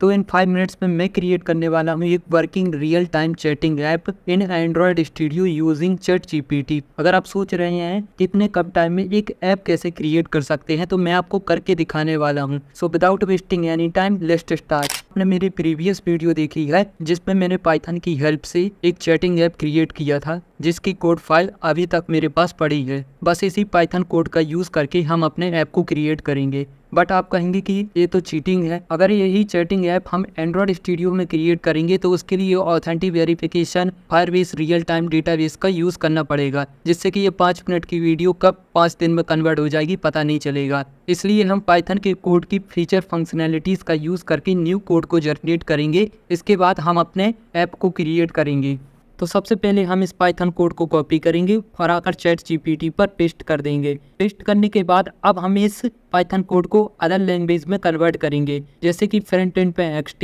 तो in five minutes में मैं क्रिएट करने वाला हूँ एक working real time chatting app in Android Studio using Chat GPT अगर आप सोच रहे हैं इतने कम टाइम में एक ऐप कैसे क्रिएट कर सकते हैं तो मैं आपको करके दिखाने वाला हूँ so without wasting any time लेस्ट स्टार्ट आपने मेरी प्रीवियस वीडियो देखी है जिसमें मैंने पाइथन की हेल्प से एक चैटिंग ऐप क्रिएट किया था जिसकी कोड फाइल अभी तक मेरे पास पड़ी है बस इसी पाइथन कोड का यूज़ करके हम अपने ऐप को क्रिएट करेंगे बट आप कहेंगे कि ये तो चीटिंग है अगर यही चैटिंग ऐप हम एंड्रॉयड स्टूडियो में क्रिएट करेंगे तो उसके लिए authentic verification Firebase real time base का यूज़ करना पड़ेगा जिससे कि ये पाँच मिनट की वीडियो कब पाँच दिन में कन्वर्ट हो जाएगी पता नहीं चलेगा इसलिए हम पाइथन के कोड की फीचर फंक्शनैलिटीज़ का यूज़ करके न्यू कोड को जनरेट करेंगे इसके बाद हम अपने ऐप को क्रिएट करेंगे तो सबसे पहले हम इस पाइथन कोड को कॉपी करेंगे और आकर चैट जीपीटी पर पेस्ट कर देंगे पेस्ट करने के बाद अब हम इस पाइथन कोड को अदर लैंग्वेज में कन्वर्ट करेंगे जैसे कि फ्रंट एंड पे एक्स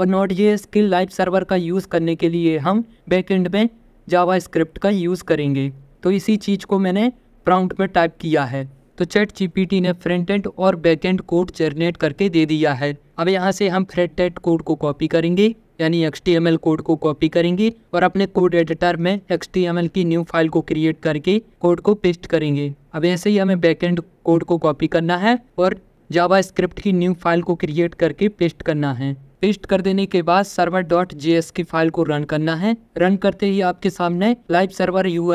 और नॉट ये के लाइव सर्वर का यूज़ करने के लिए हम बैक एंड में जावा स्क्रिप्ट का यूज़ करेंगे तो इसी चीज़ को मैंने प्राउंट में टाइप किया है तो चैट जीपीटी ने फ्रंट एंड और बैक एंड कोड जनरेट करके दे दिया है अब यहाँ से हम फ्रंट एंड कोड को कॉपी करेंगे यानी एक्स कोड को कॉपी करेंगे और अपने कोड एडिटर में एक्स की न्यू फाइल को क्रिएट करके कोड को पेस्ट करेंगे अब ऐसे ही हमें बैकेंड कोड को कॉपी करना है और जावा स्क्रिप्ट की न्यू फाइल को क्रिएट करके पेस्ट करना है पेस्ट कर देने के बाद सर्वर डॉट एस की फाइल को रन करना है रन करते ही आपके सामने लाइव सर्वर यू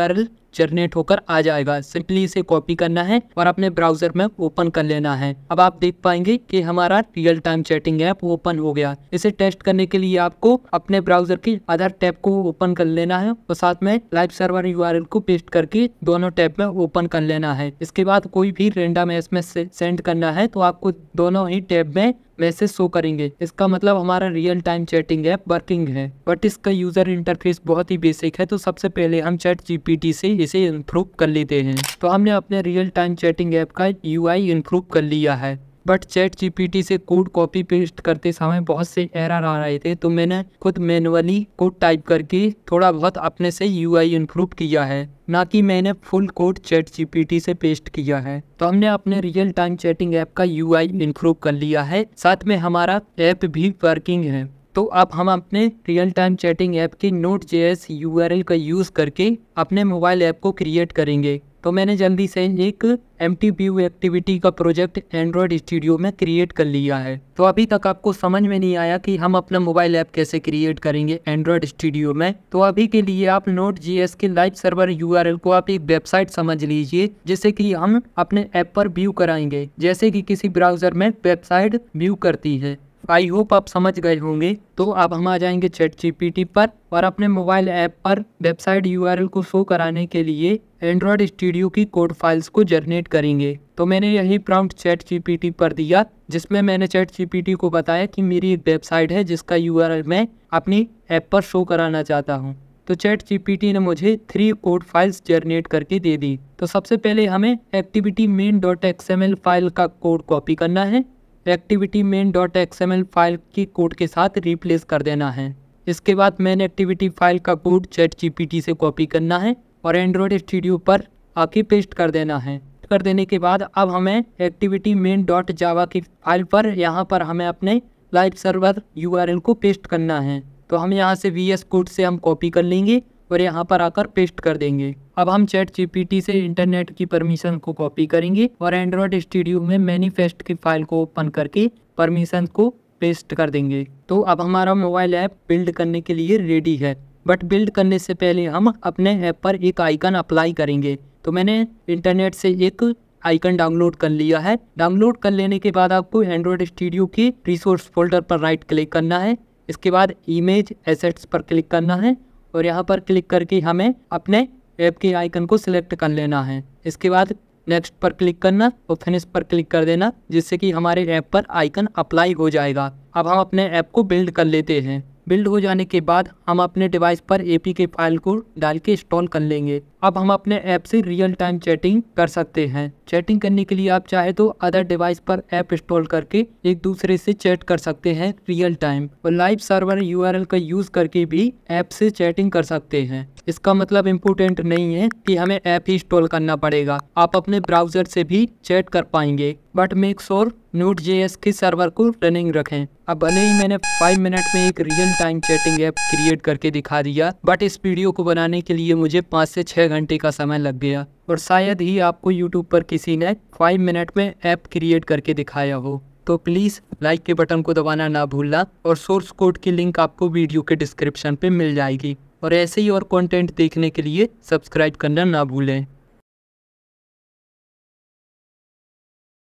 जनरेट होकर आ जाएगा सिंपली इसे कॉपी करना है और अपने ब्राउजर में ओपन कर लेना है अब आप देख पाएंगे कि हमारा real time chatting app open हो गया इसे टेस्ट करने के लिए आपको अपने ब्राउजर की अदर टैब को ओपन कर लेना है और साथ में लाइव सर्वर यू को पेस्ट करके दोनों टैब में ओपन कर लेना है इसके बाद कोई भी रेंडम एस में सेंड करना है तो आपको दोनों ही टैब में मैसेज शो करेंगे इसका मतलब हमारा real time chatting app working है बट इसका यूजर इंटरफेस बहुत ही बेसिक है तो सबसे पहले हम चैट जीपीटी से इसे इम्प्रूव कर लेते हैं तो हमने अपने रियल टाइम चैटिंग ऐप का यू आई कर लिया है बट चैट जी से कोड कॉपी पेस्ट करते समय बहुत से एरर आ रहे थे तो मैंने खुद मैनुअली कोड टाइप करके थोड़ा बहुत अपने से यू आई इम्प्रूव किया है ना कि मैंने फुल कोड चैट जी से पेस्ट किया है तो हमने अपने रियल टाइम चैटिंग ऐप का यू आई इम्प्रूव कर लिया है साथ में हमारा ऐप भी वर्किंग है तो अब हम अपने रियल टाइम चैटिंग ऐप की node J S U R L का यूज़ करके अपने मोबाइल ऐप को क्रिएट करेंगे तो मैंने जल्दी से एक एम टी पी यू एक्टिविटी का प्रोजेक्ट एंड्रॉयड स्टूडियो में क्रिएट कर लिया है तो अभी तक आपको समझ में नहीं आया कि हम अपना मोबाइल ऐप कैसे क्रिएट करेंगे एंड्रॉयड स्टूडियो में तो अभी के लिए आप नोट जी एस के live server U R L को आप एक वेबसाइट समझ लीजिए जिससे कि हम अपने ऐप पर व्यू कराएंगे जैसे कि किसी ब्राउजर में वेबसाइट व्यू करती है आई होप आप समझ गए होंगे तो आप हम आ जाएंगे चैट जीपीटी पर और अपने मोबाइल ऐप पर वेबसाइट यूआरएल को शो कराने के लिए एंड्रॉयड स्टूडियो की कोड फाइल्स को जनरेट करेंगे तो मैंने यही प्रॉम्प्ट चैट जीपीटी पर दिया जिसमें मैंने चैट जीपीटी को बताया कि मेरी एक वेबसाइट है जिसका यूआरएल मैं अपनी ऐप पर शो कराना चाहता हूँ तो चैट जीपीटी ने मुझे थ्री कोड फाइल्स जनरेट करके दे दी तो सबसे पहले हमें activity main dot X file का कोड कॉपी करना है activity main dot XML file की कोड के साथ रिप्लेस कर देना है इसके बाद मेन एक्टिविटी फाइल का कोड चैट टी से कॉपी करना है और एंड्रॉयड स्टूडियो पर आके पेस्ट कर देना है कर देने के बाद अब हमें एक्टिविटी मेन डॉट जावा की फाइल पर यहाँ पर हमें अपने लाइव सर्वर यूआरएल को पेस्ट करना है तो हम यहाँ से वी एस कोड से हम कॉपी कर लेंगे और यहाँ पर आकर पेस्ट कर देंगे अब हम चैट जीपीटी से इंटरनेट की परमिशन को कॉपी करेंगे और एंड्रॉयड स्टूडियो में मैनिफेस्ट की फाइल को ओपन करके परमिशन को पेस्ट कर देंगे तो अब हमारा मोबाइल ऐप बिल्ड करने के लिए रेडी है बट बिल्ड करने से पहले हम अपने ऐप पर एक आइकन अप्लाई करेंगे तो मैंने इंटरनेट से एक आइकन डाउनलोड कर लिया है डाउनलोड कर लेने के बाद आपको एंड्रॉयड स्टूडियो के रिसोर्स फोल्डर पर राइट क्लिक करना है इसके बाद इमेज एसेट्स पर क्लिक करना है और यहाँ पर क्लिक करके हमें अपने ऐप के आइकन को सिलेक्ट कर लेना है इसके बाद नेक्स्ट पर क्लिक करना और फिनिश पर क्लिक कर देना जिससे कि हमारे ऐप पर आइकन अप्लाई हो जाएगा अब हम अपने ऐप को बिल्ड कर लेते हैं बिल्ड हो जाने के बाद हम अपने डिवाइस पर ए के फाइल को डाल के इंस्टॉल कर लेंगे अब हम अपने ऐप से रियल टाइम चैटिंग कर सकते हैं चैटिंग करने के लिए आप चाहे तो अदर डिवाइस पर ऐप इंस्टॉल करके एक दूसरे से चैट कर सकते हैं रियल टाइम और लाइव सर्वर यूआरएल का यूज करके भी ऐप से चैटिंग कर सकते हैं इसका मतलब इम्पोर्टेंट नहीं है कि हमें ऐप ही इंस्टॉल करना पड़ेगा आप अपने ब्राउजर से भी चैट कर पाएंगे but make sure node J के सर्वर को रनिंग रखें अब भले ही मैंने फाइव मिनट में एक real time chatting app create करके दिखा दिया बट इस वीडियो को बनाने के लिए मुझे पाँच से छः घंटे का समय लग गया और शायद ही आपको यूट्यूब पर किसी ने फाइव मिनट में ऐप क्रिएट करके दिखाया हो तो प्लीज़ लाइक के बटन को दबाना ना भूलना और सोर्स कोड की लिंक आपको वीडियो के डिस्क्रिप्शन पे मिल जाएगी और ऐसे ही और कंटेंट देखने के लिए सब्सक्राइब करना ना भूलें